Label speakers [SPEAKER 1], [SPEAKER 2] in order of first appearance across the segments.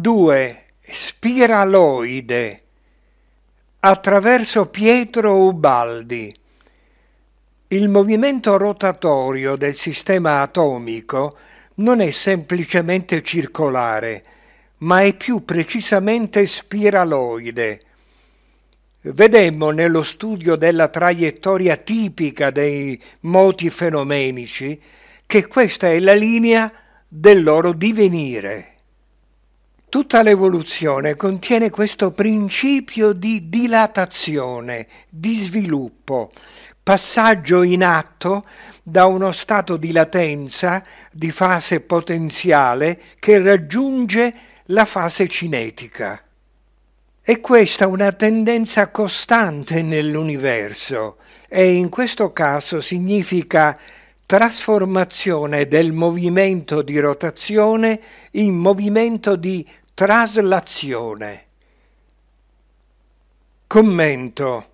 [SPEAKER 1] 2. Spiraloide attraverso Pietro Ubaldi. Il movimento rotatorio del sistema atomico non è semplicemente circolare, ma è più precisamente spiraloide. Vedemmo nello studio della traiettoria tipica dei moti fenomenici che questa è la linea del loro divenire. Tutta l'evoluzione contiene questo principio di dilatazione, di sviluppo, passaggio in atto da uno stato di latenza, di fase potenziale, che raggiunge la fase cinetica. E questa è una tendenza costante nell'universo e in questo caso significa trasformazione del movimento di rotazione in movimento di traslazione. Commento.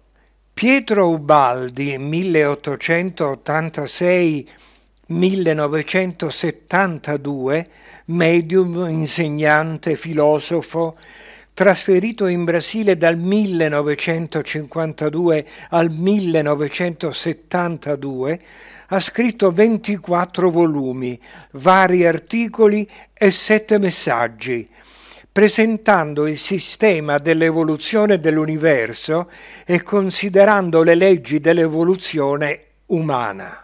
[SPEAKER 1] Pietro Ubaldi, 1886-1972, medium, insegnante, filosofo, trasferito in Brasile dal 1952 al 1972, ha scritto 24 volumi, vari articoli e sette messaggi, presentando il sistema dell'evoluzione dell'universo e considerando le leggi dell'evoluzione umana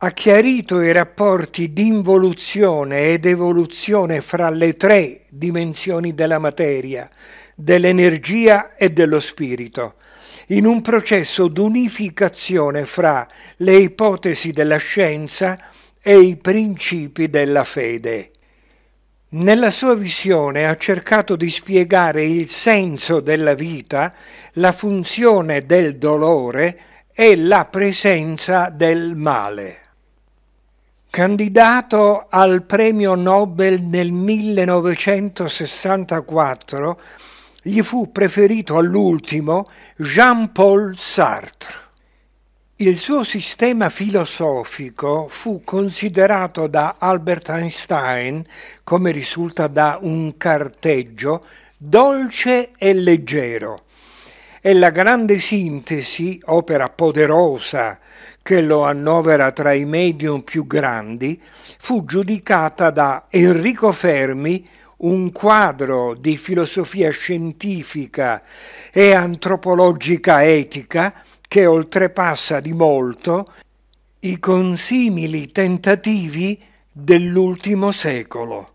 [SPEAKER 1] ha chiarito i rapporti di involuzione ed evoluzione fra le tre dimensioni della materia, dell'energia e dello spirito, in un processo d'unificazione fra le ipotesi della scienza e i principi della fede. Nella sua visione ha cercato di spiegare il senso della vita, la funzione del dolore e la presenza del male. Candidato al premio Nobel nel 1964, gli fu preferito all'ultimo Jean-Paul Sartre. Il suo sistema filosofico fu considerato da Albert Einstein, come risulta da un carteggio, dolce e leggero. È la grande sintesi, opera poderosa, che lo annovera tra i medium più grandi, fu giudicata da Enrico Fermi un quadro di filosofia scientifica e antropologica etica che oltrepassa di molto i consimili tentativi dell'ultimo secolo.